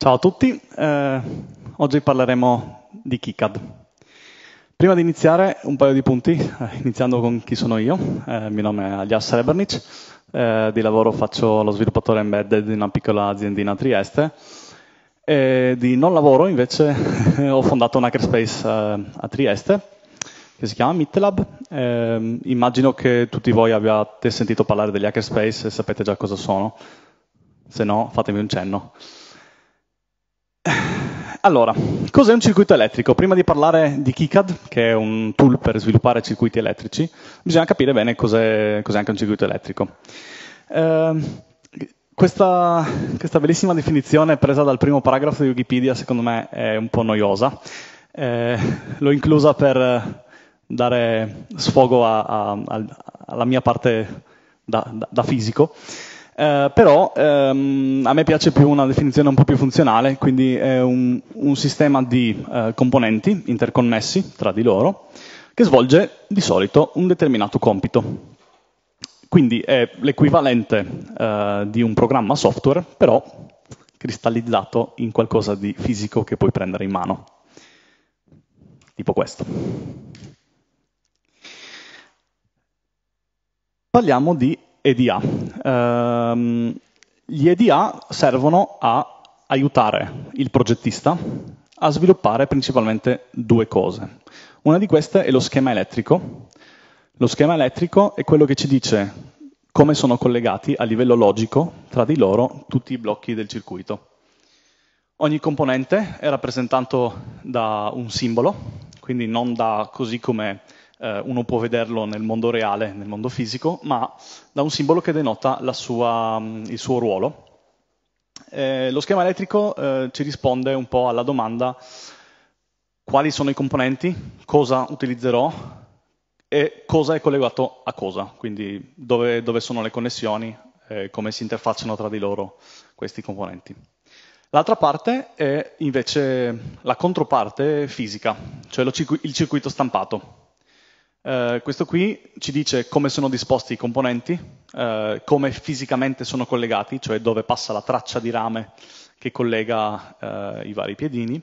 Ciao a tutti, eh, oggi parleremo di KiCad. Prima di iniziare un paio di punti, eh, iniziando con chi sono io, eh, mio nome è Alias Srebernic, eh, di lavoro faccio lo sviluppatore embedded in una piccola aziendina a Trieste e di non lavoro invece ho fondato un hackerspace eh, a Trieste che si chiama MitLab, ehm, immagino che tutti voi abbiate sentito parlare degli hackerspace e sapete già cosa sono, se no fatemi un cenno. Allora, cos'è un circuito elettrico? Prima di parlare di KiCad, che è un tool per sviluppare circuiti elettrici, bisogna capire bene cos'è, cos'è anche un circuito elettrico. Eh, questa, questa, bellissima definizione presa dal primo paragrafo di Wikipedia, secondo me, è un po' noiosa. Eh, l'ho inclusa per dare sfogo a, a, a, alla mia parte da, da, da fisico. Eh, però ehm, a me piace più una definizione un po' più funzionale, quindi è un, un sistema di eh, componenti interconnessi tra di loro che svolge di solito un determinato compito. Quindi è l'equivalente eh, di un programma software, però cristallizzato in qualcosa di fisico che puoi prendere in mano. Tipo questo. Parliamo di EDA. Um, ehm, gli EDA servono a aiutare il progettista a sviluppare principalmente due cose. Una di queste è lo schema elettrico. Lo schema elettrico è quello che ci dice come sono collegati a livello logico tra di loro tutti i blocchi del circuito. Ogni componente è rappresentato da un simbolo, quindi non da così come eh, uno può vederlo nel mondo reale, nel mondo fisico, ma da un simbolo che denota sua, mm, il suo ruolo. Eh, lo schema elettrico eh, ci risponde un po' alla domanda quali sono i componenti, cosa utilizzerò e cosa è collegato a cosa, quindi dove, dove sono le connessioni, come si interfacciano tra di loro questi componenti. L'altra parte è invece la controparte fisica, cioè il circuito stampato. Eh, questo qui ci dice come sono disposti i componenti, uh, come fisicamente sono collegati, cioè dove passa la traccia di rame che collega uh, i vari piedini,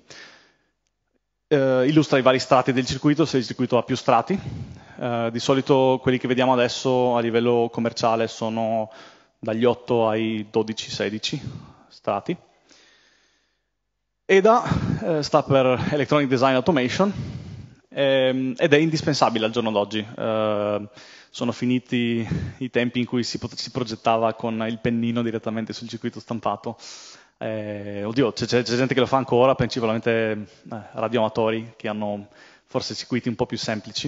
illustra i vari strati del circuito, se il circuito ha più strati. di solito quelli che vediamo adesso a livello commerciale sono dagli 8 ai 12-16 strati. EDA sta per Electronic Design Automation, Ehm, ed è indispensabile al giorno d'oggi. Ehm, sono finiti i tempi in cui si, progettava con il pennino direttamente sul circuito stampato. Eh, oddio, c'è, c'è, gente che lo fa ancora, principalmente eh, radioamatori che hanno forse circuiti un po' più semplici.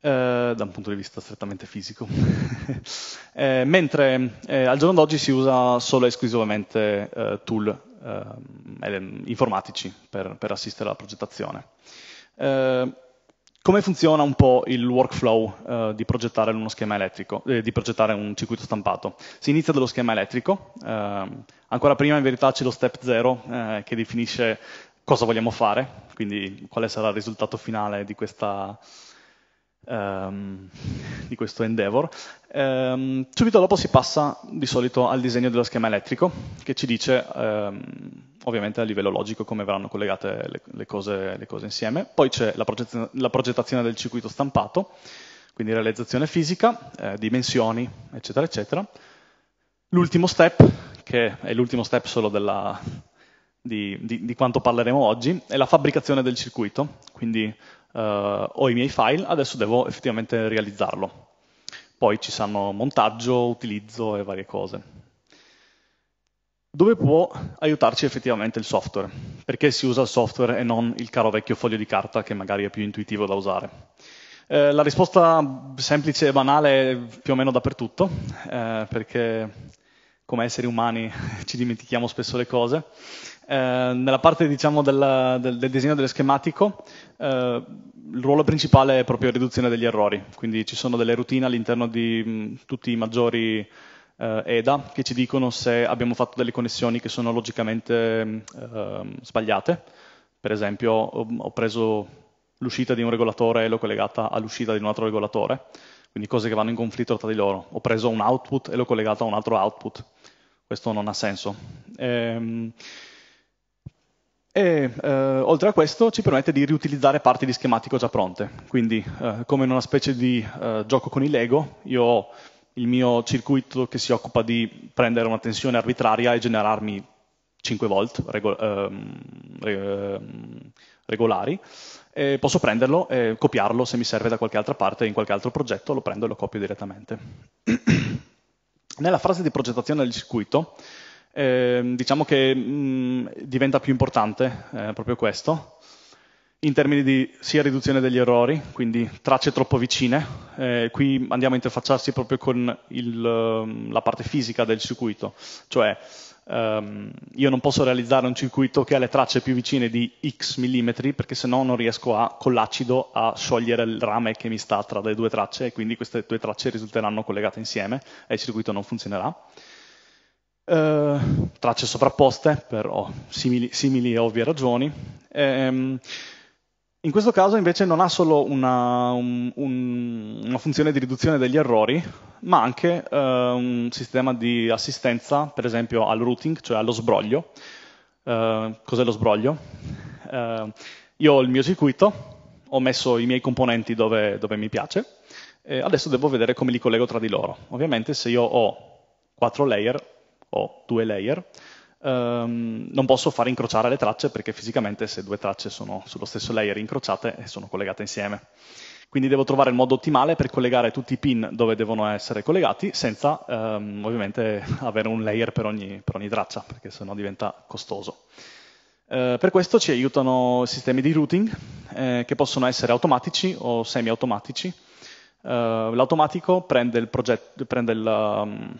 Eh, da un punto di vista strettamente fisico, eh, mentre eh, al giorno d'oggi si usa solo e esclusivamente eh, tool ehm, informatici per, per, assistere alla progettazione. Ehm, come funziona un po' il workflow eh, di, progettare uno schema elettrico, eh, di progettare un circuito stampato? Si inizia dallo schema elettrico, ehm, ancora prima in verità c'è lo step 0 eh, che definisce cosa vogliamo fare, quindi quale sarà il risultato finale di, questa, um, di questo endeavor. Um, subito dopo si passa di solito al disegno dello schema elettrico che ci dice um, ovviamente a livello logico come verranno collegate le, le, cose, le cose, insieme. Poi c'è la, proget- la, progettazione del circuito stampato, quindi realizzazione fisica, eh, dimensioni, eccetera, eccetera. L'ultimo step, che è l'ultimo step solo della, di, di, di, quanto parleremo oggi, è la fabbricazione del circuito, quindi eh, ho i miei file, adesso devo effettivamente realizzarlo. Poi ci saranno montaggio, utilizzo e varie cose dove può aiutarci effettivamente il software. Perché si usa il software e non il caro vecchio foglio di carta che magari è più intuitivo da usare? Eh, la risposta semplice e banale è più o meno dappertutto, eh, perché come esseri umani ci dimentichiamo spesso le cose. Eh, nella parte diciamo, del, del, del, disegno dello schematico eh, il ruolo principale è proprio la riduzione degli errori, quindi ci sono delle routine all'interno di mh, tutti i maggiori eh, EDA che ci dicono se abbiamo fatto delle connessioni che sono logicamente eh, sbagliate. Per esempio ho, preso l'uscita di un regolatore e l'ho collegata all'uscita di un altro regolatore, quindi cose che vanno in conflitto tra di loro. Ho preso un output e l'ho collegata a un altro output. Questo non ha senso. Ehm, e eh, oltre a questo ci permette di riutilizzare parti di schematico già pronte. Quindi eh, come in una specie di eh, gioco con i Lego, io ho il mio circuito che si occupa di prendere una tensione arbitraria e generarmi 5 volt regol- ehm, ehm, regolari, eh, posso prenderlo e copiarlo se mi serve da qualche altra parte in qualche altro progetto, lo prendo e lo copio direttamente. Nella fase di progettazione del circuito, eh, diciamo che mh, mm, diventa più importante eh, proprio questo, in termini di sia riduzione degli errori, quindi tracce troppo vicine, eh, qui andiamo a interfacciarsi proprio con il, ehm, la parte fisica del circuito, cioè ehm, io non posso realizzare un circuito che ha le tracce più vicine di x millimetri perché sennò non riesco a, con l'acido a sciogliere il rame che mi sta tra le due tracce e quindi queste due tracce risulteranno collegate insieme e il circuito non funzionerà. Uh, tracce sovrapposte per oh, simili, simili e ovvie ragioni. Um, in questo caso invece non ha solo una, un, un, una funzione di riduzione degli errori, ma anche eh, un sistema di assistenza, per esempio al routing, cioè allo sbroglio. Eh, cos'è lo sbroglio? Eh, io ho il mio circuito, ho messo i miei componenti dove, dove mi piace, e adesso devo vedere come li collego tra di loro. Ovviamente se io ho quattro layer o due layer, Um, non posso far incrociare le tracce perché fisicamente se due tracce sono sullo stesso layer incrociate eh, sono collegate insieme. Quindi devo trovare il modo ottimale per collegare tutti i pin dove devono essere collegati senza um, ovviamente avere un layer per ogni, per ogni traccia perché sennò diventa costoso. Uh, per questo ci aiutano sistemi di routing eh, che possono essere automatici o semi-automatici. Uh, l'automatico prende, il, proget- prende il, um,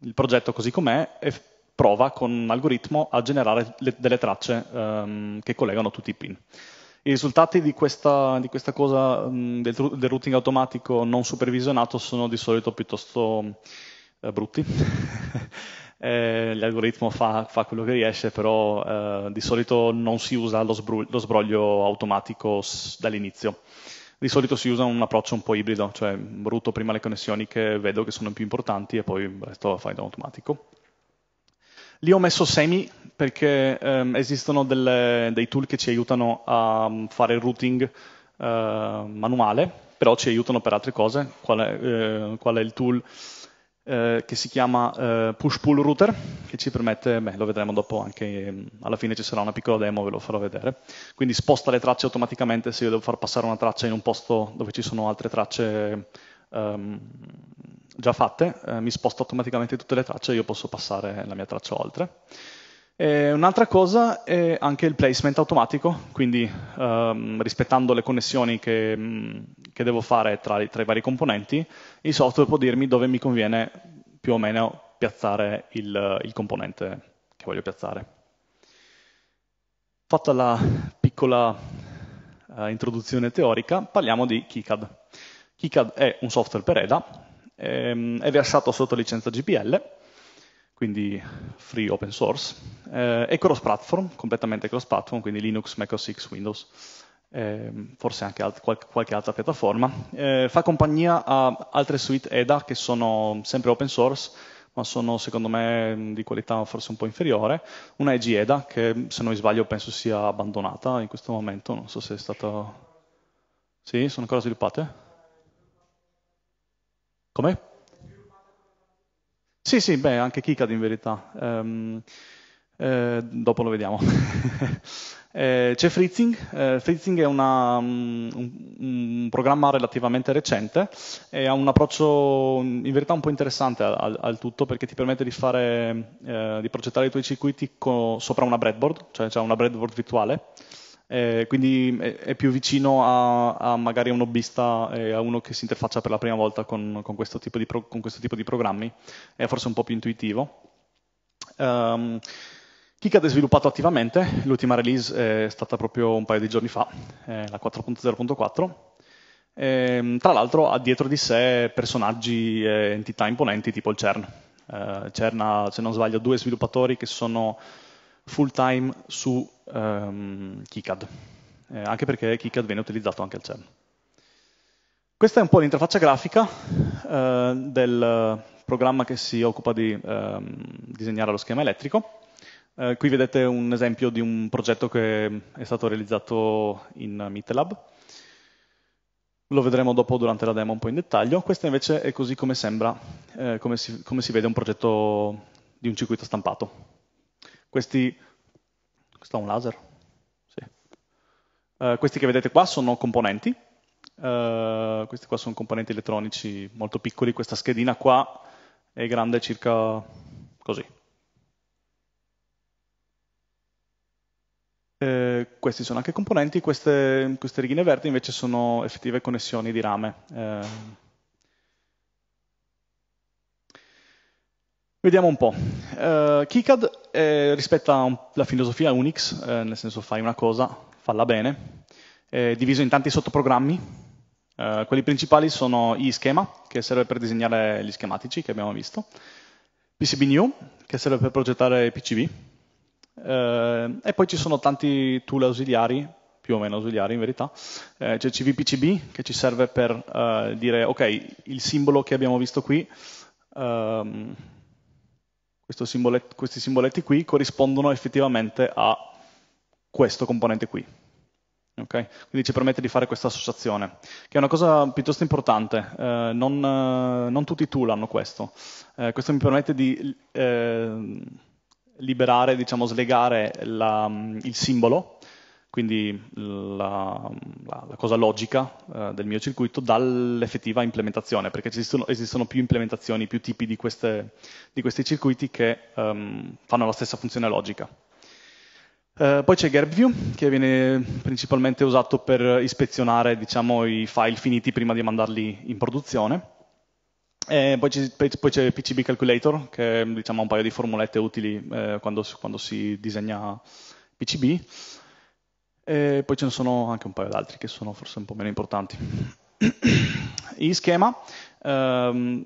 il progetto così com'è e prova con un algoritmo a generare le, delle tracce um, che collegano tutti i pin. I risultati di questa, di questa cosa mm, del, del, routing automatico non supervisionato sono di solito piuttosto uh, brutti. eh, l'algoritmo fa, fa, quello che riesce, però uh, di solito non si usa lo, sbru- lo sbroglio automatico s- dall'inizio di solito si usa un approccio un po' ibrido, cioè brutto prima le connessioni che vedo che sono più importanti e poi il resto lo fai in automatico. Lì ho messo semi perché ehm, esistono delle, dei tool che ci aiutano a mm, fare il routing eh, manuale, però ci aiutano per altre cose, qual è, eh, qual è il tool eh, che si chiama eh, push-pull router, che ci permette, beh, lo vedremo dopo anche, mm, alla fine ci sarà una piccola demo, ve lo farò vedere, quindi sposta le tracce automaticamente se io devo far passare una traccia in un posto dove ci sono altre tracce um, già fatte, eh, mi sposta automaticamente tutte le tracce e io posso passare la mia traccia oltre. E un'altra cosa è anche il placement automatico, quindi um, rispettando le connessioni che, mm, che devo fare tra, tra, i vari componenti, il software può dirmi dove mi conviene più o meno piazzare il, il componente che voglio piazzare. Fatta la piccola uh, introduzione teorica, parliamo di KiCad. KiCad è un software per EDA, ehm, è versato sotto licenza GPL, quindi free open source, eh, e cross platform, completamente cross platform, quindi Linux, Mac OS X, Windows, ehm, forse anche alt- qual- qualche altra piattaforma. Eh, fa compagnia a altre suite EDA che sono sempre open source, ma sono secondo me di qualità forse un po' inferiore. Una è GEDA, che se non mi sbaglio penso sia abbandonata in questo momento, non so se è stata... Sì, sono ancora sviluppate? Come? Sì, sì, beh, anche Kikad in verità. Um, eh, dopo lo vediamo. eh, c'è Fritzing. Eh, Fritzing è una, um, un, un, programma relativamente recente e ha un approccio mm, in verità un po' interessante al, al tutto perché ti permette di, fare, eh, di progettare i tuoi circuiti co- sopra una breadboard, cioè c'è una breadboard virtuale eh, quindi è, eh, è, più vicino a, a magari un hobbista, eh, a uno che si interfaccia per la prima volta con, con, questo, tipo pro, con questo, tipo di programmi, è forse un po' più intuitivo. Um, ehm, KiCad è sviluppato attivamente, l'ultima release è stata proprio un paio di giorni fa, eh, la 4.0.4. E, ehm, tra l'altro ha dietro di sé personaggi e entità imponenti tipo il CERN. Eh, CERN ha, se non sbaglio, due sviluppatori che sono full time su um, ehm, KiCad, eh, anche perché KiCad viene utilizzato anche al CERN. Questa è un po' l'interfaccia grafica eh, del programma che si occupa di eh, disegnare lo schema elettrico. Eh, qui vedete un esempio di un progetto che è stato realizzato in MITLAB. Lo vedremo dopo durante la demo un po' in dettaglio. Questo invece è così come sembra, eh, come si, come si vede un progetto di un circuito stampato. Questi, questo è un laser? Sì. Uh, questi che vedete qua sono componenti, uh, questi qua sono componenti elettronici molto piccoli, questa schedina qua è grande circa così. Eh, questi sono anche componenti, queste, queste, righe verdi invece sono effettive connessioni di rame. Eh, Vediamo un po'. Uh, eh, KiCad eh, rispetta un, la filosofia Unix, eh, nel senso fai una cosa, falla bene, è diviso in tanti sottoprogrammi. Uh, quelli principali sono iSchema, che serve per disegnare gli schematici che abbiamo visto, PCBNew, che serve per progettare PCB, uh, eh, e poi ci sono tanti tool ausiliari, più o meno ausiliari in verità, uh, c'è CVPCB che ci serve per dire ok, il simbolo che abbiamo visto qui ehm, simboletti, questi simboletti qui corrispondono effettivamente a questo componente qui. Okay? Quindi ci permette di fare questa associazione, che è una cosa piuttosto importante, eh, non, eh, non, tutti i tool hanno questo. Eh, questo mi permette di eh, liberare, diciamo, slegare la, mm, il simbolo quindi la, la, la cosa logica eh, del mio circuito dall'effettiva implementazione, perché esistono, esistono, più implementazioni, più tipi di, queste, di questi circuiti che um, fanno la stessa funzione logica. Uh, poi c'è GerbView, che viene principalmente usato per ispezionare diciamo, i file finiti prima di mandarli in produzione. E poi, c'è, PCB Calculator, che è diciamo, un paio di formulette utili eh, quando, quando, si disegna PCB. E poi ce ne sono anche un paio d'altri che sono forse un po' meno importanti. Il schema, ehm,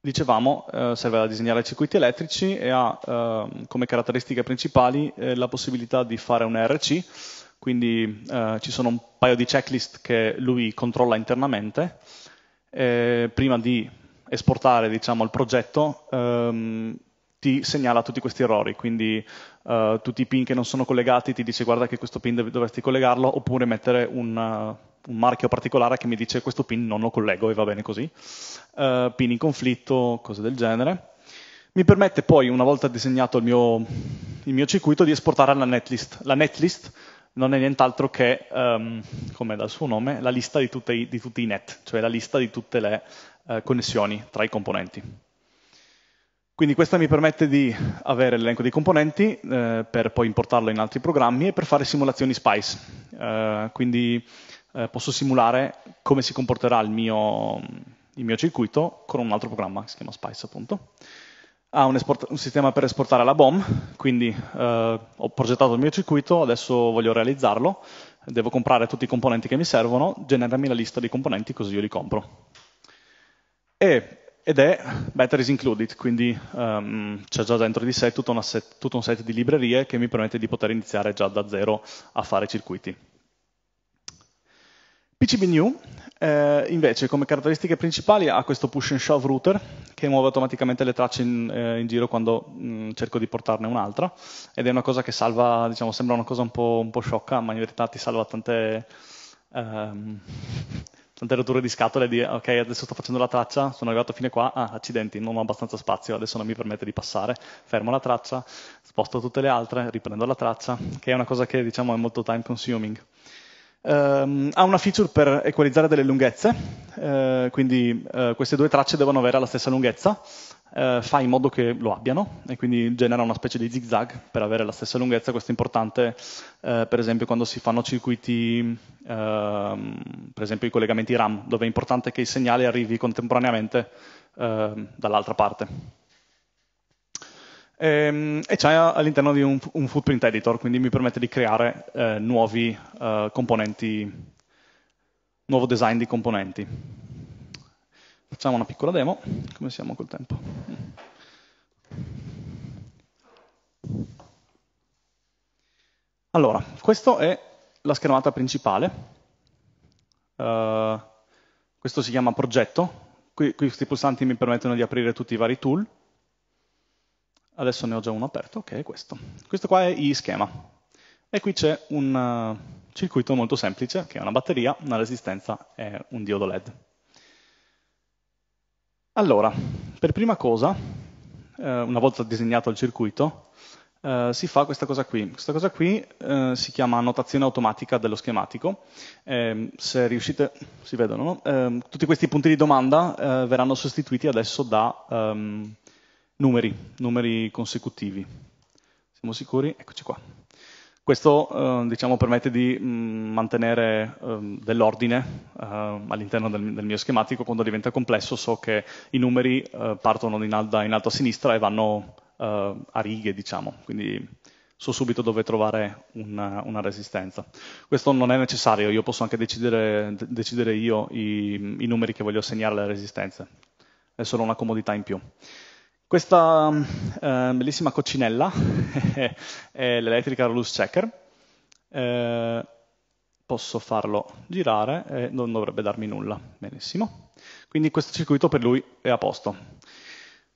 dicevamo, eh, serve a disegnare circuiti elettrici e ha eh, come caratteristiche principali eh, la possibilità di fare un RC, quindi eh, ci sono un paio di checklist che lui controlla internamente. prima di esportare diciamo, il progetto, ehm, ti segnala tutti questi errori, quindi uh, tutti i pin che non sono collegati ti dice guarda che questo pin dovresti collegarlo, oppure mettere un, uh, un, marchio particolare che mi dice questo pin non lo collego e va bene così, uh, pin in conflitto, cose del genere. Mi permette poi, una volta disegnato il mio, il mio circuito, di esportare alla netlist. La netlist non è nient'altro che, um, come dal suo nome, la lista di, i, di, tutti i net, cioè la lista di tutte le eh, connessioni tra i componenti. Quindi questa mi permette di avere l'elenco dei componenti eh, per poi importarlo in altri programmi e per fare simulazioni SPICE. Eh, quindi eh, posso simulare come si comporterà il mio, il mio, circuito con un altro programma che si chiama SPICE appunto. Ha un, esport- un sistema per esportare la BOM, quindi eh, ho progettato il mio circuito, adesso voglio realizzarlo, devo comprare tutti i componenti che mi servono, generami la lista dei componenti così io li compro. E ed è Batteries Included, quindi um, c'è già dentro di sé tutto, set, tutto un set di librerie che mi permette di poter iniziare già da zero a fare circuiti. PCB New eh, invece come caratteristiche principali ha questo push and shove router che muove automaticamente le tracce in, eh, in giro quando mh, mm, cerco di portarne un'altra ed è una cosa che salva, diciamo, sembra una cosa un po', un po sciocca ma in verità ti salva tante... Ehm, tante rotture di scatole di ok adesso sto facendo la traccia, sono arrivato fino qua, ah accidenti non ho abbastanza spazio, adesso non mi permette di passare, fermo la traccia, sposto tutte le altre, riprendo la traccia, che è una cosa che diciamo è molto time consuming. Um, ha una feature per equalizzare delle lunghezze, uh, quindi uh, queste due tracce devono avere la stessa lunghezza, eh, fa in modo che lo abbiano e quindi genera una specie di zigzag per avere la stessa lunghezza. Questo è importante eh, per esempio quando si fanno circuiti, eh, per esempio i collegamenti RAM, dove è importante che il segnale arrivi contemporaneamente ehm, dall'altra parte. E, ehm, e c'è all'interno di un, un, footprint editor, quindi mi permette di creare eh, nuovi eh, componenti, nuovo design di componenti. Facciamo una piccola demo, come siamo col tempo? Allora, questa è la schermata principale, uh, questo si chiama progetto, Qui, questi pulsanti mi permettono di aprire tutti i vari tool, adesso ne ho già uno aperto, che okay, è questo. Questo qua è iSchema e qui c'è un uh, circuito molto semplice che è una batteria, una resistenza e un diodo LED. Allora, per prima cosa, eh, una volta disegnato il circuito, eh, si fa questa cosa qui. Questa cosa qui eh, si chiama annotazione automatica dello schematico. Ehm, se riuscite, si vedono, no? Ehm, tutti questi punti di domanda eh, verranno sostituiti adesso da ehm, numeri, numeri consecutivi. Siamo sicuri? Eccoci qua. Questo eh, diciamo, permette di mh, mm, mantenere eh, dell'ordine eh, all'interno del, del, mio schematico. Quando diventa complesso so che i numeri eh, partono in alto, in alto, a sinistra e vanno eh, a righe, diciamo. Quindi so subito dove trovare una, una, resistenza. Questo non è necessario, io posso anche decidere, decidere io i, i numeri che voglio assegnare alle resistenze. È solo una comodità in più. Questa eh, bellissima coccinella è l'elettrica Rules Checker. Eh, posso farlo girare e non dovrebbe darmi nulla. Benissimo. Quindi questo circuito per lui è a posto.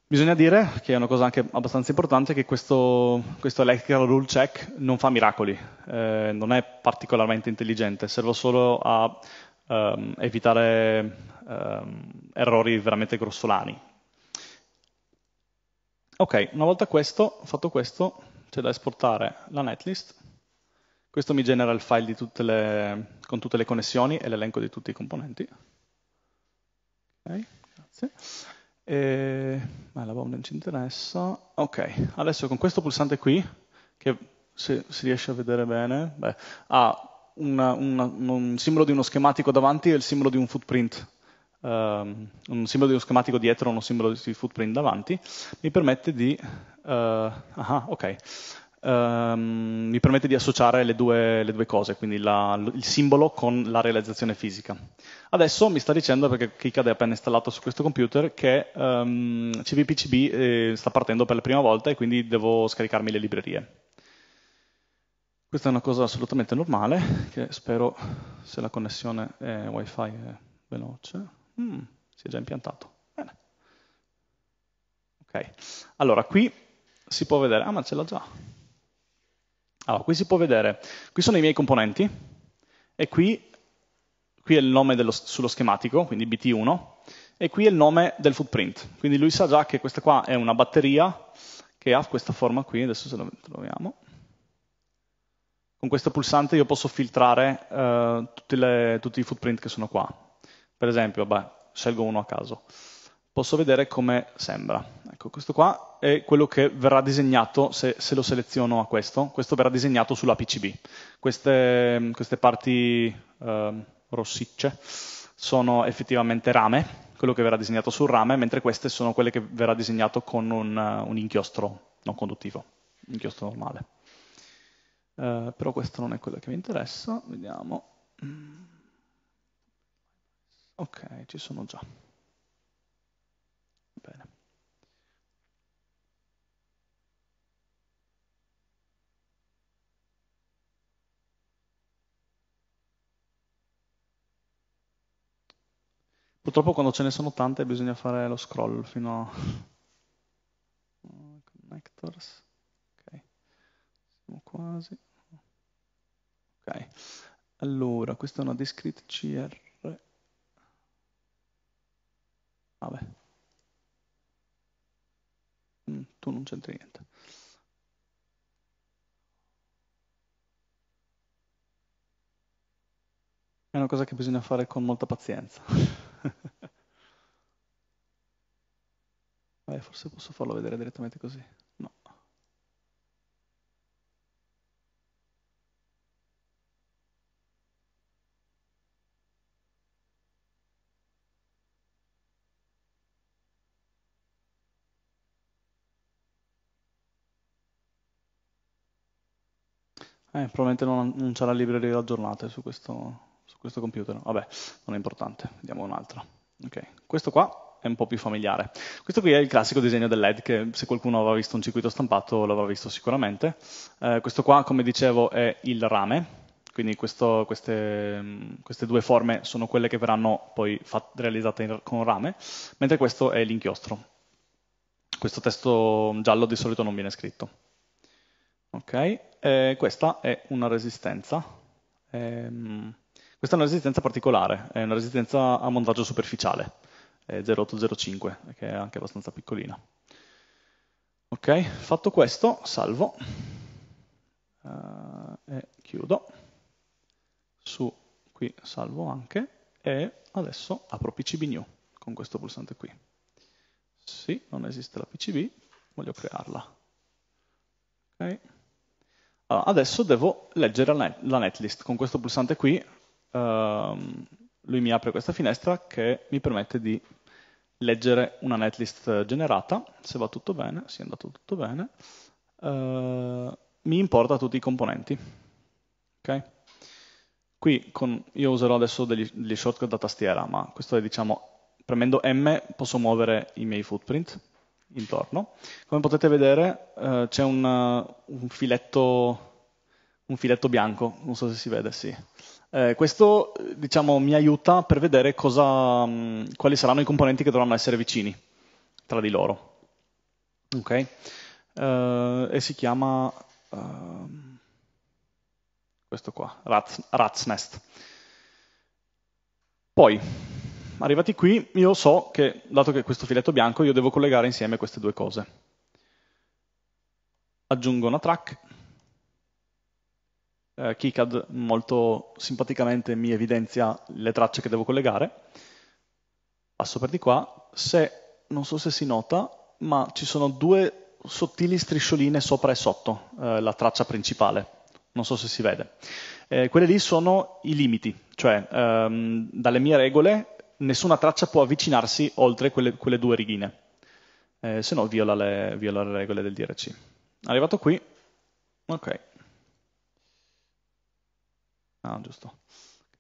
Bisogna dire, che è una cosa anche abbastanza importante, che questo, questo electrical rule check non fa miracoli, eh, non è particolarmente intelligente, serve solo a um, evitare um, errori veramente grossolani, Ok, una volta questo, fatto questo, c'è da esportare la netlist. Questo mi genera il file tutte le, con tutte le connessioni e l'elenco di tutti i componenti. Ok, grazie. E, ma la bomb non ci interessa. Ok, adesso con questo pulsante qui, che se si riesce a vedere bene, beh, ha una, una, un simbolo di uno schematico davanti e il simbolo di un footprint Ehm, un simbolo di uno schematico dietro e uno simbolo di footprint davanti, mi permette di, uh, aha, okay, um, mi permette di associare le due, le due cose, quindi la, il simbolo con la realizzazione fisica. Adesso mi sta dicendo, perché Kikad è appena installato su questo computer, che um, ehm, CVPCB eh, sta partendo per la prima volta e quindi devo scaricarmi le librerie. Questa è una cosa assolutamente normale, che spero se la connessione è wifi è veloce. Mm, si è già impiantato. Bene. Ok, allora qui si può vedere, ah ma ce l'ha già. Allora, qui si può vedere, qui sono i miei componenti e qui, qui è il nome dello, sullo schematico, quindi BT1, e qui è il nome del footprint. Quindi lui sa già che questa qua è una batteria che ha questa forma qui, adesso se la troviamo. Con questo pulsante io posso filtrare eh, le, tutti i footprint che sono qua. Per esempio, beh, scelgo uno a caso. Posso vedere come sembra. Ecco, questo qua è quello che verrà disegnato, se, se lo seleziono a questo, questo verrà disegnato sulla PCB. Queste, queste parti eh, rossicce sono effettivamente rame, quello che verrà disegnato sul rame, mentre queste sono quelle che verrà disegnato con un, un inchiostro non conduttivo, un inchiostro normale. Uh, però questo non è quello che mi interessa, vediamo. Ok, ci sono già. Bene. Purtroppo quando ce ne sono tante bisogna fare lo scroll fino a... Connectors. Ok, siamo quasi. Ok, allora, questa è una discrete CR. Vabbè. Mm, tu non c'entri niente. È una cosa che bisogna fare con molta pazienza. Vabbè, forse posso farlo vedere direttamente così. Eh, probabilmente non, non c'è la libreria aggiornata su questo, su questo computer. Vabbè, non è importante, vediamo un'altra. Okay. Questo qua è un po' più familiare. Questo qui è il classico disegno del LED che se qualcuno aveva visto un circuito stampato l'avrà visto sicuramente. Eh, questo qua, come dicevo, è il rame, quindi questo, queste, queste, due forme sono quelle che verranno poi fatte, realizzate in, con rame, mentre questo è l'inchiostro. Questo testo giallo di solito non viene scritto. Ok, eh, questa è una resistenza. Ehm, questa è una resistenza particolare, è una resistenza a montaggio superficiale, 0805, che è anche abbastanza piccolina. Ok, fatto questo, salvo uh, e chiudo. Su qui salvo anche e adesso apro PCB New con questo pulsante qui. Sì, non esiste la PCB, voglio crearla. Ok. Allora, ah, adesso devo leggere la, net, la, netlist. Con questo pulsante qui ehm, lui mi apre questa finestra che mi permette di leggere una netlist generata. Se va tutto bene, si è andato tutto bene, eh, mi importa tutti i componenti. Okay? Qui con, io userò adesso degli, degli shortcut da tastiera, ma questo è diciamo, premendo M posso muovere i miei footprint intorno. Come potete vedere eh, c'è un, eh, un, filetto, un, filetto, bianco, non so se si vede, sì. Eh, questo diciamo, mi aiuta per vedere cosa, mh, mm, quali saranno i componenti che dovranno essere vicini tra di loro. Okay? Eh, e si chiama ehm, questo qua, Rats, Ratsnest. Poi, arrivati qui, io so che, dato che questo filetto bianco, io devo collegare insieme queste due cose. Aggiungo una track, eh, KiCad molto simpaticamente mi evidenzia le tracce che devo collegare, passo per di qua, se, non so se si nota, ma ci sono due sottili striscioline sopra e sotto eh, la traccia principale, non so se si vede. Eh, quelle lì sono i limiti, cioè ehm, dalle mie regole nessuna traccia può avvicinarsi oltre quelle, quelle due righine, eh, se no viola le, viola le regole del DRC. Arrivato qui, ok. Ah, giusto,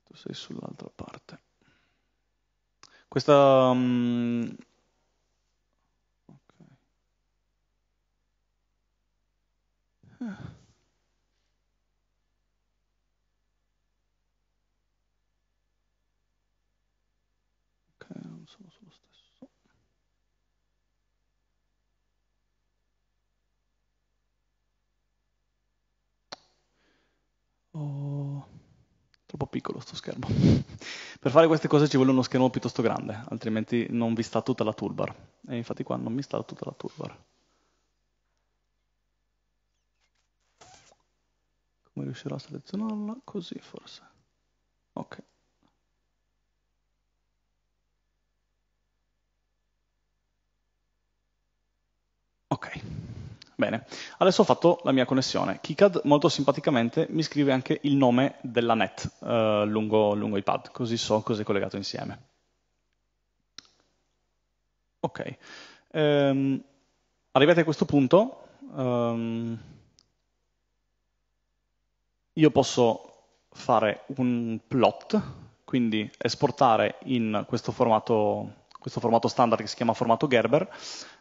tu sei sull'altra parte. Questa... Um... Okay. Eh. Oh, troppo piccolo sto schermo. per fare queste cose ci vuole uno schermo piuttosto grande, altrimenti non vi sta tutta la toolbar. E infatti qua non mi sta tutta la toolbar. Come riuscirò a selezionarla? Così forse. Ok. Ok. Bene, adesso ho fatto la mia connessione. KiCad molto simpaticamente mi scrive anche il nome della net eh, lungo, lungo il pad, così so cos'è collegato insieme. Ok, ehm, arrivati a questo punto, ehm, io posso fare un plot, quindi esportare in questo formato questo formato standard che si chiama formato Gerber,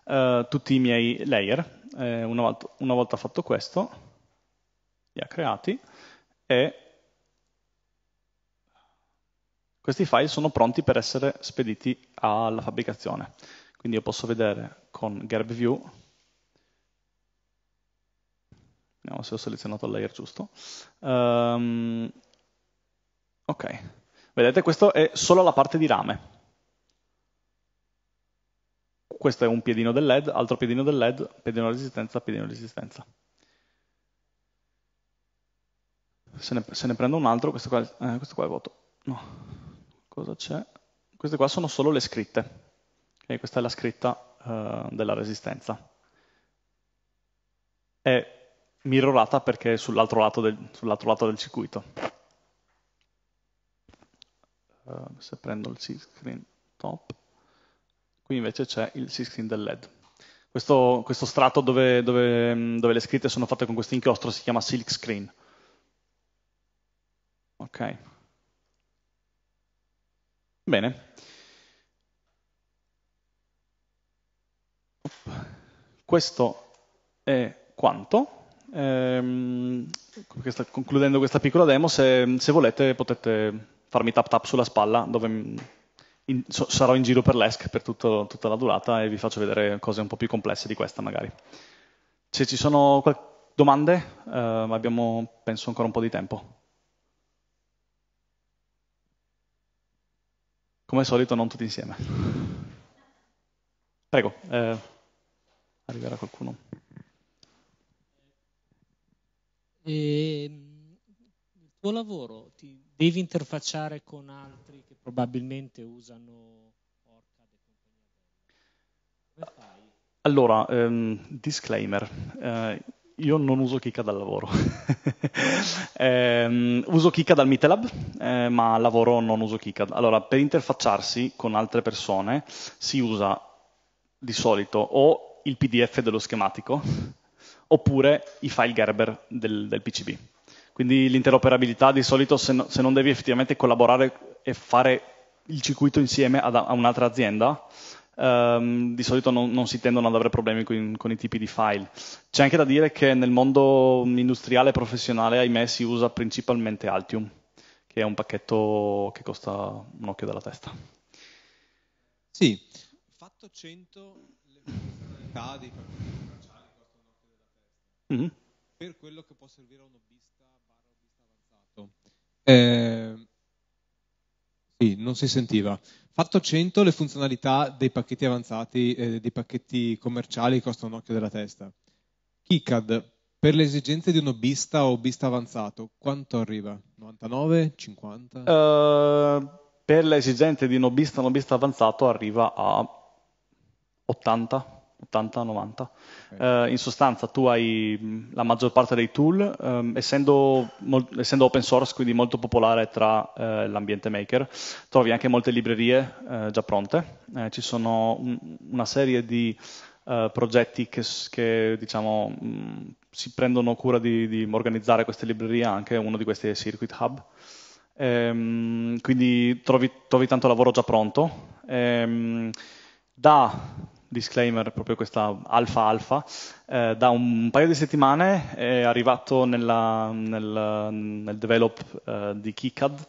eh, tutti i miei layer. Eh, una, volta, una, volta, fatto questo, li ha creati e questi file sono pronti per essere spediti alla fabbricazione. Quindi io posso vedere con Gerb View, vediamo se ho selezionato il layer giusto, um, ok, vedete questo è solo la parte di rame, questo è un piedino del LED, altro piedino del LED, piedino resistenza, piedino resistenza. Se ne, se ne prendo un altro, questo qua, eh, questo qua, è vuoto. No, cosa c'è? Queste qua sono solo le scritte. Okay, questa è la scritta eh, della resistenza. È mirrorata perché è sull'altro lato, sull lato del, circuito. Uh, se prendo il C-screen top qui invece c'è il 16 del LED. Questo, questo strato dove, dove, dove, le scritte sono fatte con questo inchiostro si chiama silk screen. Ok. Bene. Questo è quanto. Ehm, concludendo questa piccola demo, se, se volete potete farmi tap tap sulla spalla dove in, so, sarò in giro per l'ESC per tutto, tutta la durata e vi faccio vedere cose un po' più complesse di questa magari. Se ci sono domande, eh, abbiamo penso ancora un po' di tempo. Come al solito non tutti insieme. Prego, eh, arriverà qualcuno. Ehm, il tuo lavoro ti devi interfacciare con altri probabilmente usano Orca e compagnia bella. Allora, um, disclaimer. Uh, io non uso Kika dal lavoro, eh, uso Kika dal Meetlab, eh, ma al lavoro non uso Kika. Allora, per interfacciarsi con altre persone si usa di solito o il PDF dello schematico oppure i file Gerber del, del PCB. Quindi l'interoperabilità di solito, se, no, se non devi effettivamente collaborare e fare il circuito insieme ad, a un'altra azienda, um, di solito non, non, si tendono ad avere problemi con, con, i tipi di file. C'è anche da dire che nel mondo industriale e professionale, ahimè, si usa principalmente Altium, che è un pacchetto che costa un occhio della testa. Sì, fatto 100 le funzionalità dei pacchetto commerciali mm-hmm. costano un Per quello che può servire a un hobbista barra hobbista avanzato. Eh, sì, non si sentiva. Fatto 100, le funzionalità dei pacchetti avanzati, eh, dei pacchetti commerciali costano un occhio della testa. KiCad, per le esigenze di un hobbista o hobbista avanzato, quanto arriva? 99? 50? Uh, per le esigenze di un hobbista o un hobbista avanzato arriva a 80. 80-90. Eh, in sostanza tu hai la maggior parte dei tool, ehm, essendo, mol, essendo, open source, quindi molto popolare tra eh, l'ambiente maker, trovi anche molte librerie eh, già pronte. Eh, ci sono un, una serie di eh, progetti che, che diciamo, mh, si prendono cura di, di, organizzare queste librerie, anche uno di questi è Circuit Hub. Ehm, quindi trovi, trovi, tanto lavoro già pronto. Ehm, da disclaimer, proprio questa alfa alfa, eh, da un paio di settimane è arrivato nella, nel, nel, develop eh, di KiCad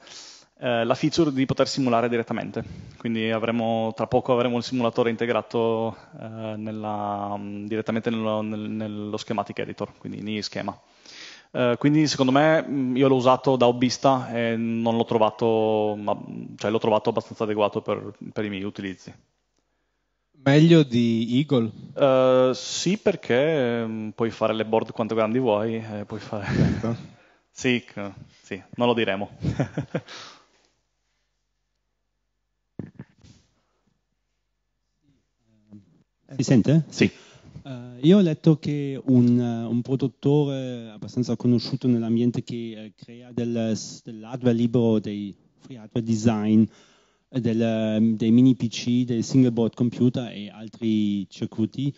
eh, la feature di poter simulare direttamente, quindi avremo, tra poco avremo il simulatore integrato eh, nella, mm, direttamente nello, nel, nello, schematic editor, quindi in schema. Uh, quindi secondo me mm, io l'ho usato da hobbista e non l'ho trovato, ma, cioè l'ho trovato abbastanza adeguato per, per i miei utilizzi. Meglio di Eagle? Uh, sì, perché mm, puoi fare le board quanto grandi vuoi, eh, puoi fare... Certo. sì, sì, non lo diremo. Si sente? Sì. Uh, io ho letto che un, un produttore abbastanza conosciuto nell'ambiente che uh, crea del, dell'hardware libero, dei free hardware design, del, ehm, dei mini PC, dei single board computer e altri circuiti,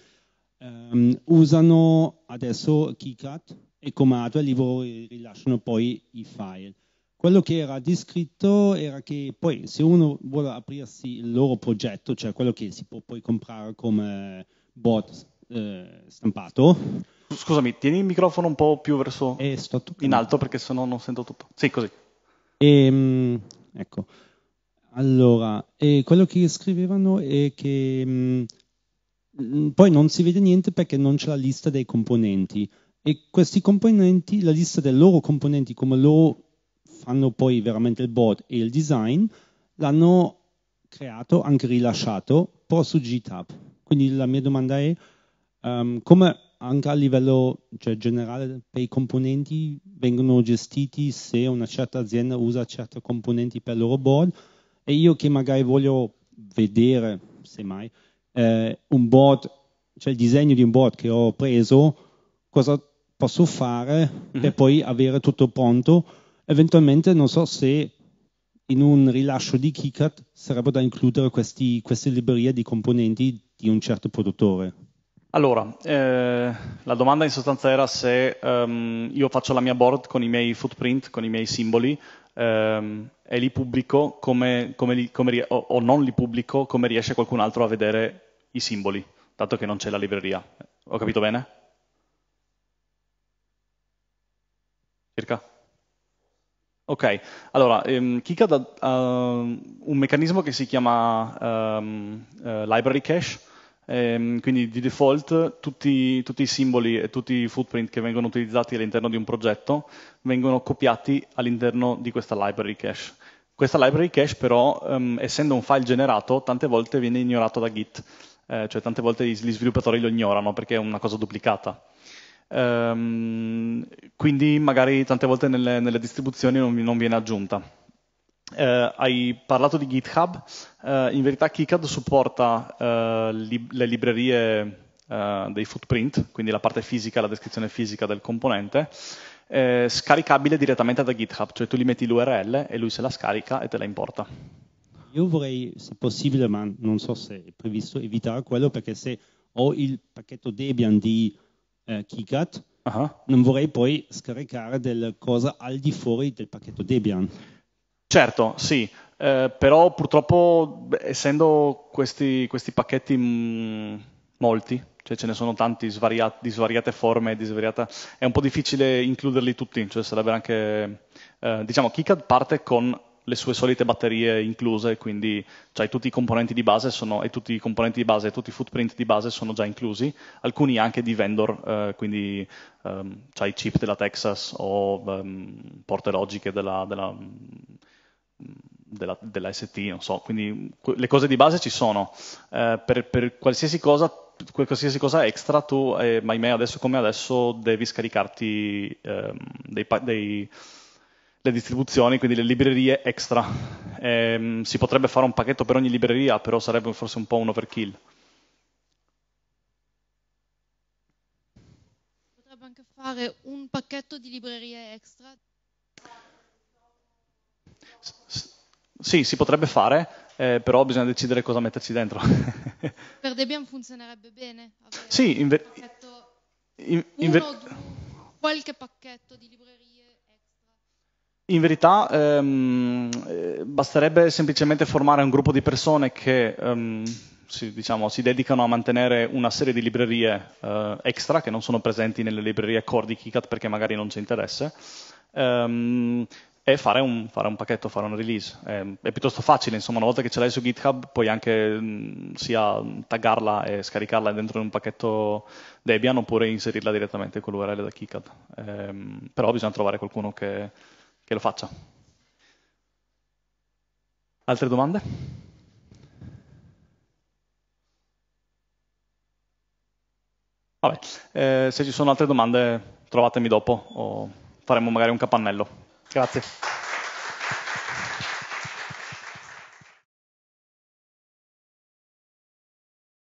um, usano adesso KiCat e come hardware li rilasciano poi i file. Quello che era descritto era che poi se uno vuole aprirsi il loro progetto, cioè quello che si può poi comprare come board eh, stampato. Scusami, tieni il microfono un po' più verso in alto perché sennò non sento tutto. Sì, così. E, ehm, ecco. Allora, eh, quello che scrivevano è che mh, mm, mm, poi non si vede niente perché non c'è la lista dei componenti e questi componenti, la lista dei loro componenti, come loro fanno poi veramente il board e il design, l'hanno creato, anche rilasciato, poi su GitHub. Quindi la mia domanda è, um, come anche a livello cioè, generale i componenti vengono gestiti se una certa azienda usa certi componenti per il loro board, e io che magari voglio vedere, semmai, eh, un board, cioè il disegno di un board che ho preso, cosa posso fare mm-hmm. per poi avere tutto pronto? Eventualmente non so se in un rilascio di KiCat sarebbe da includere questi, queste librerie di componenti di un certo produttore. Allora, eh, la domanda in sostanza era se um, io faccio la mia board con i miei footprint, con i miei simboli, ehm, e li pubblico come, come li, come, o, o, non li pubblico come riesce qualcun altro a vedere i simboli, dato che non c'è la libreria. Ho capito bene? Circa? Ok, allora, ehm, Kika ha ehm, uh, un meccanismo che si chiama um, uh, library cache, Ehm, quindi di default tutti, tutti, i simboli e tutti i footprint che vengono utilizzati all'interno di un progetto vengono copiati all'interno di questa library cache. Questa library cache però, ehm, essendo un file generato, tante volte viene ignorato da Git, eh, cioè tante volte gli sviluppatori lo ignorano perché è una cosa duplicata. Ehm, quindi magari tante volte nelle, nelle distribuzioni non, non viene aggiunta. Eh, hai parlato di GitHub, eh, in verità KiCad supporta eh, li- le librerie eh, dei footprint, quindi la parte fisica, la descrizione fisica del componente, eh, scaricabile direttamente da GitHub, cioè tu gli metti l'URL e lui se la scarica e te la importa. Io vorrei, se possibile, ma non so se è previsto, evitare quello perché se ho il pacchetto Debian di eh, KiCad, uh-huh. non vorrei poi scaricare del cosa al di fuori del pacchetto Debian. Certo, sì, eh, però purtroppo essendo questi, questi pacchetti mh, mm, molti, cioè ce ne sono tanti svariati, di svariate forme, di svariata, è un po' difficile includerli tutti, cioè sarebbe anche, eh, diciamo, KiCad parte con le sue solite batterie incluse, quindi cioè, tutti, i componenti di base sono, e tutti i componenti di base, e tutti i footprint di base sono già inclusi, alcuni anche di vendor, eh, quindi um, ehm, c'hai cioè, i chip della Texas o um, porte logiche della, della, della, della, ST, non so, quindi le cose di base ci sono. Eh, per, per qualsiasi cosa qualsiasi cosa extra tu, eh, ma ahimè adesso come adesso, devi scaricarti eh, dei, dei, le distribuzioni, quindi le librerie extra. Eh, si potrebbe fare un pacchetto per ogni libreria, però sarebbe forse un po' un overkill. Potrebbe anche fare un pacchetto di librerie extra. sì, si potrebbe fare, eh, però bisogna decidere cosa metterci dentro. per Debian funzionerebbe bene. Sì, in, ver- pacchetto, in, in ver- qualche pacchetto di librerie in verità ehm, eh, basterebbe semplicemente formare un gruppo di persone che ehm, si, diciamo, si, dedicano a mantenere una serie di librerie eh, extra che non sono presenti nelle librerie core di KiCat perché magari non c'è interesse ehm, e fare un, fare un, pacchetto, fare un release. È, ehm, è, piuttosto facile, insomma, una volta che ce l'hai su GitHub puoi anche mh, mm, sia taggarla e scaricarla dentro un pacchetto Debian oppure inserirla direttamente con l'URL da KiCat. Ehm, però bisogna trovare qualcuno che che lo faccia. Altre domande? Vabbè, eh, se ci sono altre domande trovatemi dopo o faremo magari un capannello. Grazie.